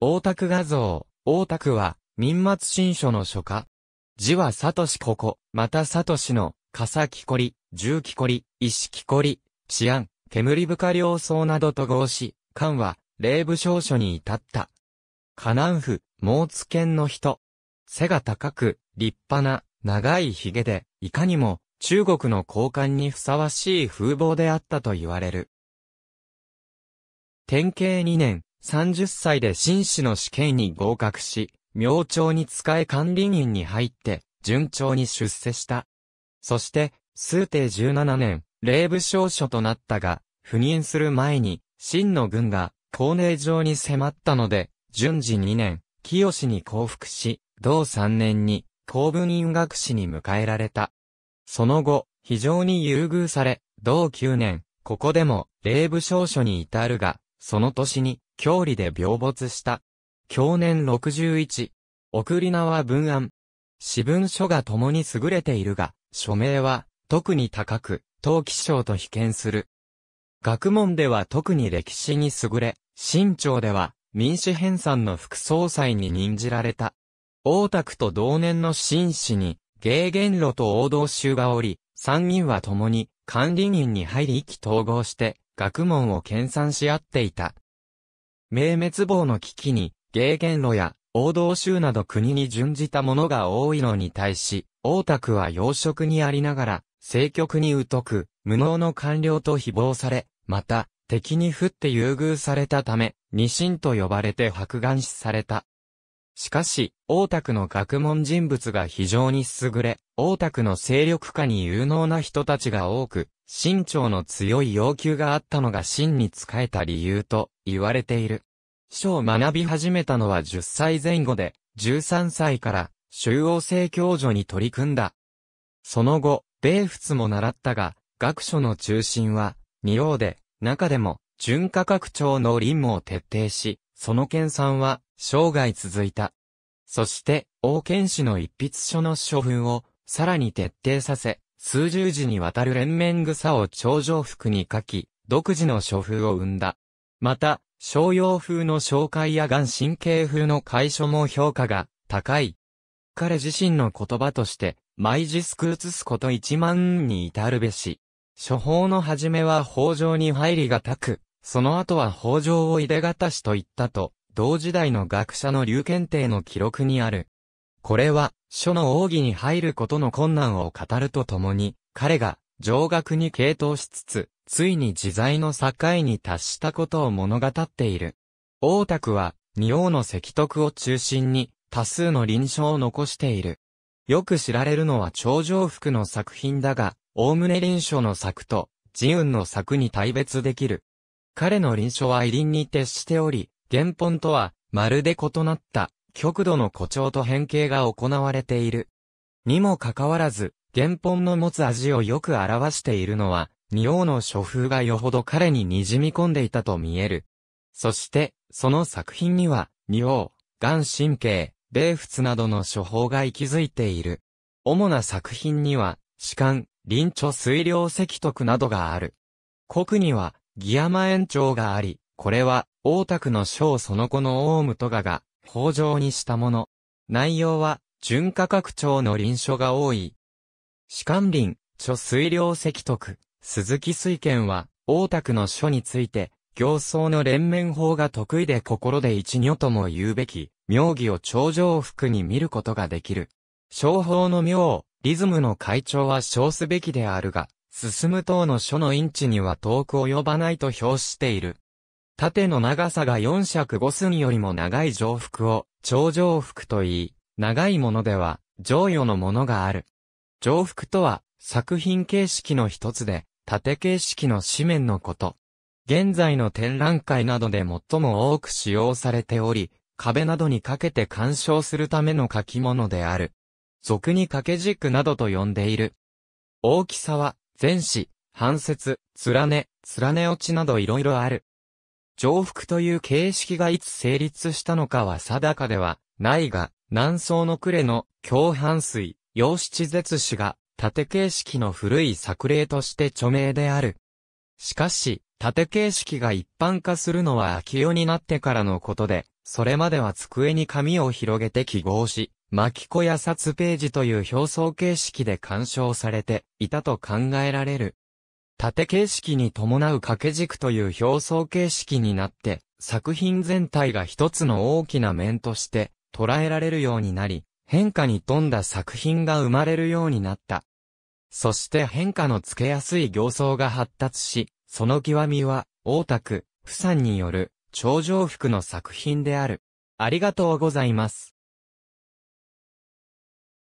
大田区画像。大田区は、民末新書の書家。字は里トシここ、また里トシの、笠木こり、重木こり、石木こり、治安、煙深両層などと合し、漢は、霊部少書に至った。河南府、毛津県の人。背が高く、立派な、長い髭で、いかにも、中国の高官にふさわしい風貌であったと言われる。天慶2年、30歳で紳士の試験に合格し、明朝に使え管理人に入って、順調に出世した。そして、数帝17年、霊部少書となったが、赴任する前に、真の軍が、高齢上に迫ったので、順次2年、清に降伏し、同3年に、公文院学士に迎えられた。その後、非常に優遇され、同9年、ここでも、霊部少書に至るが、その年に、郷里で病没した。去年61。送り名は文案。私文書が共に優れているが、署名は、特に高く、陶器賞と被験する。学問では特に歴史に優れ、新朝では、民主編纂の副総裁に任じられた。大田区と同年の紳士に、芸元路と王道衆がおり、三人は共に、管理人に入り意気統合して、学問を研鑽し合っていた。明滅亡の危機に、芸言路や、王道州など国に準じたものが多いのに対し、王卓は養殖にありながら、政局に疎く、無能の官僚と誹謗され、また、敵に降って優遇されたため、二神と呼ばれて白眼視された。しかし、王卓の学問人物が非常に優れ、王卓の勢力下に有能な人たちが多く、身長の強い要求があったのが真に仕えた理由と言われている。書を学び始めたのは10歳前後で、13歳から中央制教助に取り組んだ。その後、米仏も習ったが、学書の中心は、二王で、中でも、純価格調の臨務を徹底し、その研鑽は、生涯続いた。そして、王剣士の一筆書の書文を、さらに徹底させ、数十字にわたる連綿草を頂上服に書き、独自の書風を生んだ。また、商用風の紹介や眼神経風の解消も評価が高い。彼自身の言葉として、毎日救うつすこと1万に至るべし。処方の始めは法上に入りがたく、その後は法上を入れがたしと言ったと、同時代の学者の流検定の記録にある。これは、書の奥義に入ることの困難を語るとともに、彼が、上学に傾倒しつつ、ついに自在の境に達したことを物語っている。大田区は、二王の石徳を中心に、多数の臨書を残している。よく知られるのは頂上服の作品だが、おおむね臨書の作と、自雲の作に大別できる。彼の臨書は異輪に徹しており、原本とは、まるで異なった、極度の誇張と変形が行われている。にもかかわらず、原本の持つ味をよく表しているのは、仁王の書風がよほど彼に滲み込んでいたと見える。そして、その作品には、仁王、眼神経、霊仏などの処方が息づいている。主な作品には、士官、臨著水量石徳などがある。国には、ギ山マ園長があり、これは、大田区の章その子のオウムトガが、法上にしたもの。内容は、純価格調の臨書が多い。士官林、著水量石徳。鈴木水賢は、大田区の書について、行僧の連綿法が得意で心で一女とも言うべき、妙義を頂上服に見ることができる。商法の妙、リズムの会長は称すべきであるが、進む等の書のインチには遠く及ばないと表している。縦の長さが四尺五寸よりも長い上服を、頂上服と言い、長いものでは、上与のものがある。上服とは、作品形式の一つで、縦形式の紙面のこと。現在の展覧会などで最も多く使用されており、壁などにかけて鑑賞するための書き物である。俗に掛け軸などと呼んでいる。大きさは、前肢、半節、連ね、連ね落ちなどいろいろある。上腹という形式がいつ成立したのかは定かではないが、南宋の呉の共犯水、洋七絶子が縦形式の古い作例として著名である。しかし、縦形式が一般化するのは秋代になってからのことで、それまでは机に紙を広げて記号し、巻子や札ページという表層形式で鑑賞されていたと考えられる。縦形式に伴う掛け軸という表層形式になって、作品全体が一つの大きな面として捉えられるようになり、変化に富んだ作品が生まれるようになった。そして変化のつけやすい形相が発達し、その極みは、大田区、釜山による、頂上服の作品である。ありがとうございます。